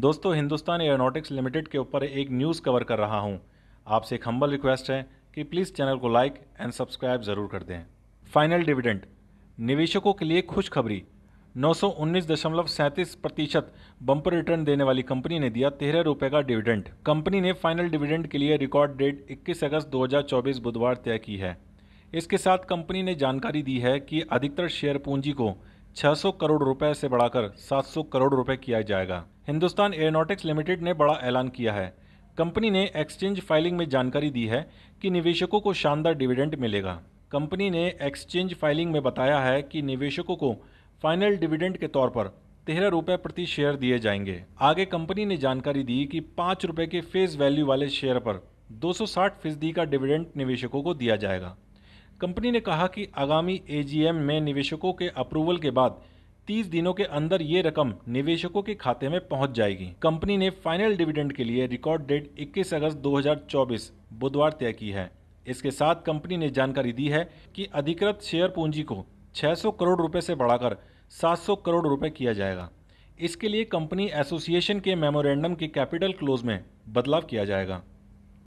दोस्तों Hindustan aeronautics limited के ऊपर एक न्यूज़ कवर कर रहा हूं। आपसे एक हम्बल रिक्वेस्ट है कि प्लीज़ चैनल को लाइक एंड सब्सक्राइब ज़रूर कर दें फाइनल डिविडेंट निवेशकों के लिए खुशखबरी सैंतीस प्रतिशत बंपर रिटर्न देने वाली कंपनी ने दिया तेरह रुपये का डिविडेंट कंपनी ने फाइनल डिविडेंट के लिए रिकॉर्ड डेट 21 अगस्त 2024 बुधवार तय की है इसके साथ कंपनी ने जानकारी दी है कि अधिकतर शेयर पूंजी को 600 करोड़ रुपए से बढ़ाकर 700 करोड़ रुपए किया जाएगा हिंदुस्तान एयरनोटिक्स लिमिटेड ने बड़ा ऐलान किया है कंपनी ने एक्सचेंज फाइलिंग में जानकारी दी है कि निवेशकों को शानदार डिविडेंड मिलेगा कंपनी ने एक्सचेंज फाइलिंग में बताया है कि निवेशकों को फाइनल डिविडेंड के तौर पर तेरह रुपये प्रति शेयर दिए जाएंगे आगे कंपनी ने जानकारी दी कि पाँच रुपये के फेस वैल्यू वाले शेयर पर 260 फीसदी का डिविडेंड निवेशकों को दिया जाएगा कंपनी ने कहा कि आगामी एजीएम में निवेशकों के अप्रूवल के बाद तीस दिनों के अंदर ये रकम निवेशकों के खाते में पहुंच जाएगी कंपनी ने फाइनल डिविडेंड के लिए रिकॉर्ड डेट 21 अगस्त 2024 बुधवार तय की है इसके साथ कंपनी ने जानकारी दी है कि अधिकृत शेयर पूंजी को 600 करोड़ रुपए से बढ़ाकर 700 करोड़ रुपए किया जाएगा इसके लिए कंपनी एसोसिएशन के मेमोरेंडम के कैपिटल क्लोज में बदलाव किया जाएगा